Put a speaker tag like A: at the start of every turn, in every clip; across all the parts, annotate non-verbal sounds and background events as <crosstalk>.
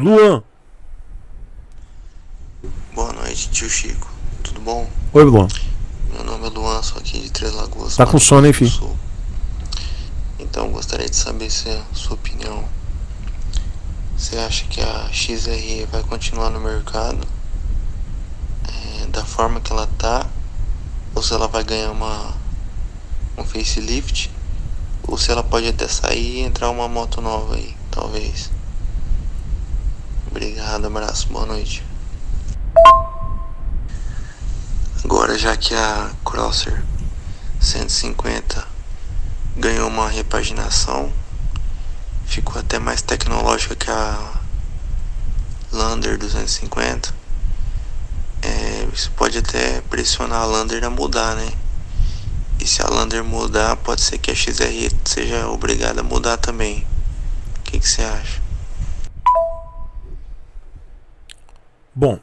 A: Luan. Boa noite, tio Chico. Tudo bom? Oi, Luan. Meu nome é Luan, sou aqui de Três Lagoas. Tá com sono, hein, filho? Sul. Então, gostaria de saber se é a sua opinião. Você acha que a XRE vai continuar no mercado é, da forma que ela tá? Ou se ela vai ganhar uma um facelift? Ou se ela pode até sair e entrar uma moto nova aí, talvez? Obrigado, abraço, boa noite. Agora, já que a Crosser 150 ganhou uma repaginação, ficou até mais tecnológica que a Lander 250, é, isso pode até pressionar a Lander a mudar, né? E se a Lander mudar, pode ser que a XR seja obrigada a mudar também. O que, que você acha? Bom,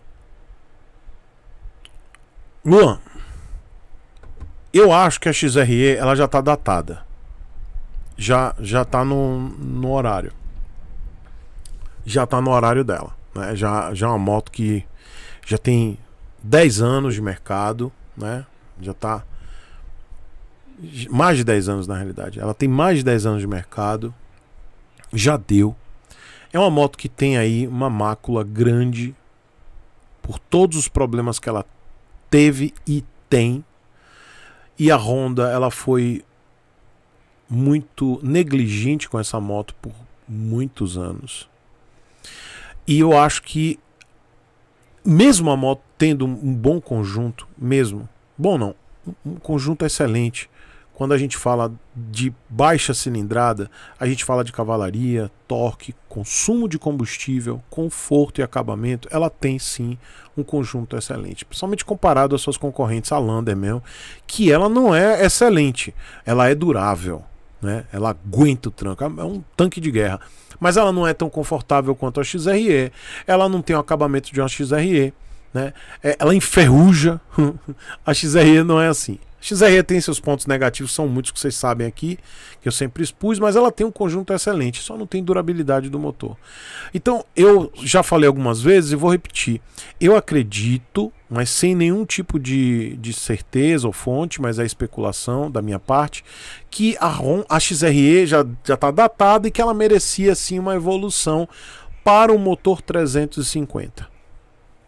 A: Luan, eu acho que a XRE ela já está datada. Já já está no, no horário. Já está no horário dela. Né? Já, já é uma moto que já tem 10 anos de mercado. Né? Já está mais de 10 anos na realidade. Ela tem mais de 10 anos de mercado. Já deu. É uma moto que tem aí uma mácula grande por todos os problemas que ela teve e tem. E a Honda, ela foi muito negligente com essa moto por muitos anos. E eu acho que mesmo a moto tendo um bom conjunto, mesmo, bom não, um conjunto excelente, quando a gente fala de baixa cilindrada, a gente fala de cavalaria, torque, consumo de combustível, conforto e acabamento. Ela tem sim um conjunto excelente, principalmente comparado às suas concorrentes, a Lander mesmo, que ela não é excelente, ela é durável. Né? Ela aguenta o tranco, é um tanque de guerra. Mas ela não é tão confortável quanto a XRE, ela não tem o acabamento de uma XRE, né? É, ela enferruja. <laughs> a XRE não é assim. XRE tem seus pontos negativos, são muitos que vocês sabem aqui, que eu sempre expus, mas ela tem um conjunto excelente, só não tem durabilidade do motor. Então, eu já falei algumas vezes e vou repetir. Eu acredito, mas sem nenhum tipo de, de certeza ou fonte, mas é especulação da minha parte, que a, ROM, a XRE já está datada e que ela merecia sim uma evolução para o motor 350.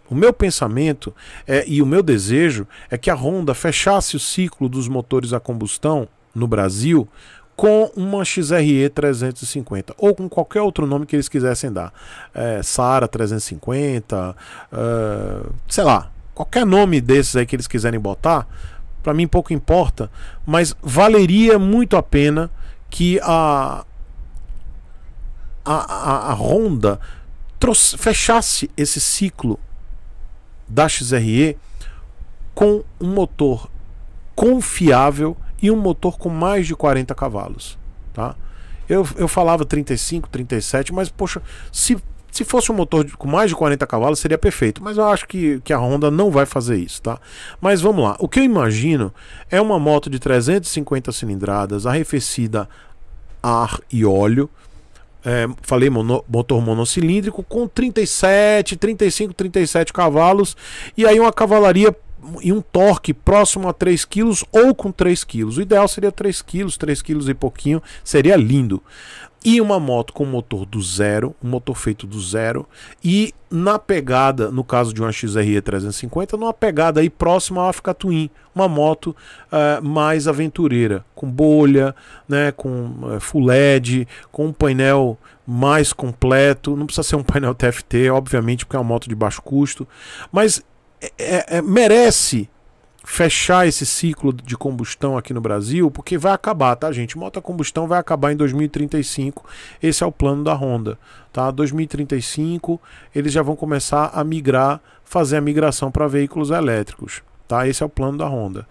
A: O meu pensamento é, e o meu desejo é que a Honda fechasse o ciclo dos motores a combustão no Brasil com uma XRE 350 ou com qualquer outro nome que eles quisessem dar. É, Sara 350, uh, é, sei lá, qualquer nome desses aí que eles quiserem botar, para mim pouco importa, mas valeria muito a pena que a, a, a, a Honda fechasse esse ciclo da XRE com um motor confiável e um motor com mais de 40 cavalos. Tá? Eu, eu falava 35, 37, mas poxa, se, se fosse um motor com mais de 40 cavalos seria perfeito, mas eu acho que, que a Honda não vai fazer isso. tá? Mas vamos lá, o que eu imagino é uma moto de 350 cilindradas, arrefecida ar e óleo, é, falei mono, motor monocilíndrico com 37, 35, 37 cavalos e aí uma cavalaria e um torque próximo a 3 kg ou com 3 kg. O ideal seria 3 kg, 3 kg e pouquinho, seria lindo. E uma moto com motor do zero, um motor feito do zero, e na pegada, no caso de uma XRE 350, numa pegada aí próxima ao Africa Twin, uma moto uh, mais aventureira, com bolha, né, com uh, full LED, com um painel mais completo, não precisa ser um painel TFT, obviamente, porque é uma moto de baixo custo, mas é, é, é, merece fechar esse ciclo de combustão aqui no Brasil, porque vai acabar, tá, gente? Moto a combustão vai acabar em 2035. Esse é o plano da Honda, tá? 2035, eles já vão começar a migrar, fazer a migração para veículos elétricos, tá? Esse é o plano da Honda.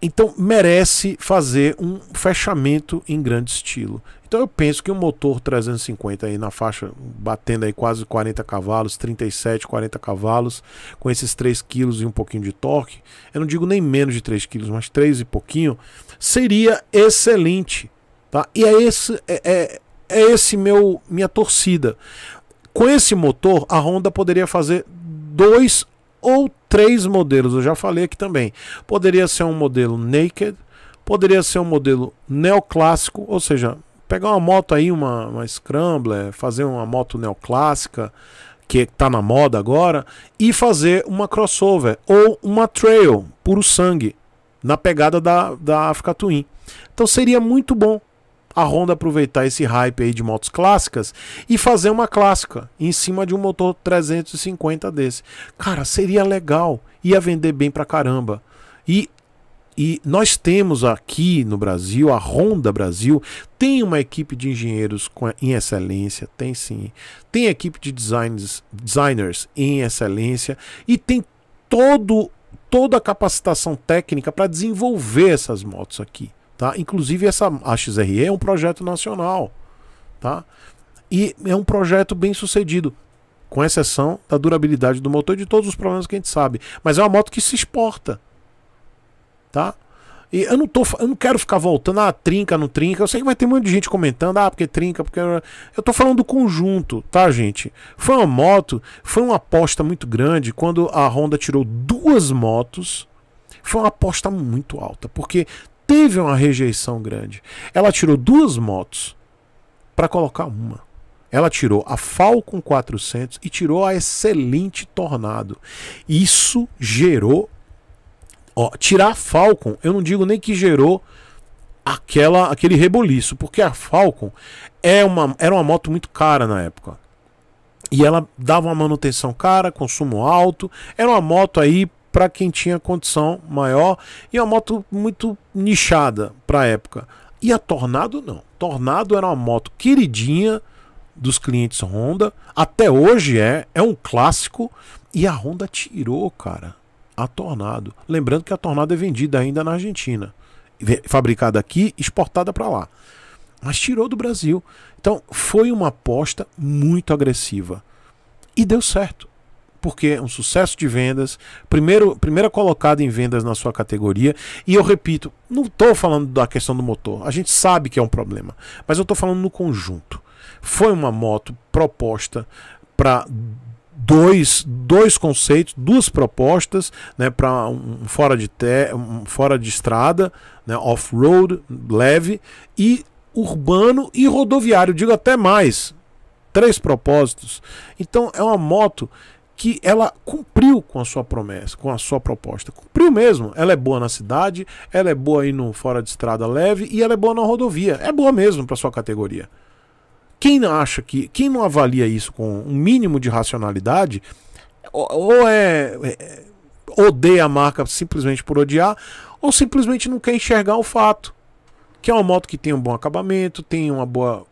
A: Então merece fazer um fechamento em grande estilo. Então eu penso que um motor 350 aí na faixa, batendo aí quase 40 cavalos, 37, 40 cavalos, com esses 3 kg e um pouquinho de torque, eu não digo nem menos de 3 kg, mas 3 e pouquinho, seria excelente, tá? E é esse é, é, é esse meu minha torcida. Com esse motor, a Honda poderia fazer dois ou três modelos, eu já falei aqui também. Poderia ser um modelo naked, poderia ser um modelo neoclássico, ou seja, pegar uma moto aí, uma, uma Scrambler, fazer uma moto neoclássica, que tá na moda agora, e fazer uma crossover ou uma trail, puro sangue, na pegada da, da Africa Twin. Então seria muito bom a Honda aproveitar esse hype aí de motos clássicas e fazer uma clássica em cima de um motor 350 desse. Cara, seria legal, ia vender bem pra caramba. E e nós temos aqui no Brasil, a Honda Brasil tem uma equipe de engenheiros em excelência, tem sim. Tem equipe de designers, designers em excelência e tem todo, toda a capacitação técnica para desenvolver essas motos aqui. Tá? Inclusive essa AXRE XRE é um projeto nacional, tá? E é um projeto bem sucedido, com exceção da durabilidade do motor e de todos os problemas que a gente sabe. Mas é uma moto que se exporta, tá? E eu não, tô, eu não quero ficar voltando, ah, trinca, não trinca. Eu sei que vai ter muita gente comentando, ah, porque trinca, porque. Eu tô falando do conjunto, tá, gente? Foi uma moto, foi uma aposta muito grande quando a Honda tirou duas motos. Foi uma aposta muito alta, porque teve uma rejeição grande. Ela tirou duas motos para colocar uma. Ela tirou a Falcon 400 e tirou a excelente Tornado. Isso gerou Ó, tirar a Falcon, eu não digo nem que gerou aquela aquele reboliço, porque a Falcon é uma, era uma moto muito cara na época. E ela dava uma manutenção cara, consumo alto. Era uma moto aí para quem tinha condição maior e uma moto muito nichada para época. E a Tornado não. Tornado era uma moto queridinha dos clientes Honda, até hoje é, é um clássico e a Honda tirou, cara a Tornado. Lembrando que a Tornado é vendida ainda na Argentina, fabricada aqui, exportada para lá. Mas tirou do Brasil. Então foi uma aposta muito agressiva. E deu certo. Porque é um sucesso de vendas, primeiro, primeira colocada em vendas na sua categoria. E eu repito, não estou falando da questão do motor, a gente sabe que é um problema, mas eu estou falando no conjunto. Foi uma moto proposta para dois, dois conceitos, duas propostas né, para um fora de te, um fora de estrada, né, off-road, leve, e urbano e rodoviário. Digo até mais. Três propósitos. Então é uma moto que ela cumpriu com a sua promessa, com a sua proposta. Cumpriu mesmo. Ela é boa na cidade, ela é boa aí no fora de estrada leve e ela é boa na rodovia. É boa mesmo para sua categoria. Quem não acha que. Quem não avalia isso com um mínimo de racionalidade, ou, ou é, é. odeia a marca simplesmente por odiar, ou simplesmente não quer enxergar o fato. Que é uma moto que tem um bom acabamento, tem uma boa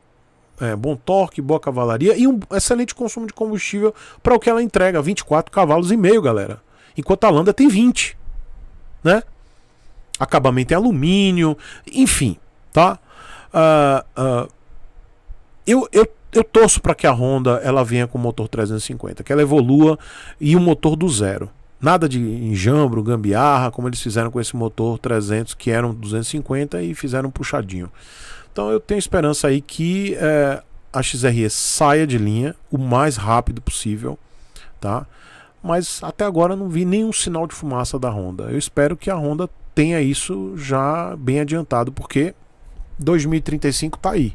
A: é, bom torque, boa cavalaria e um excelente consumo de combustível para o que ela entrega, 24 cavalos e meio, galera. Enquanto a Landa tem 20, né? Acabamento em alumínio, enfim, tá? Uh, uh, eu, eu, eu torço para que a Honda ela venha com o motor 350, que ela evolua e o motor do zero. Nada de enjambro, gambiarra, como eles fizeram com esse motor 300, que eram 250 e fizeram um puxadinho. Então eu tenho esperança aí que é, a XRE saia de linha o mais rápido possível, tá? Mas até agora não vi nenhum sinal de fumaça da Honda. Eu espero que a Honda tenha isso já bem adiantado, porque 2035 tá aí.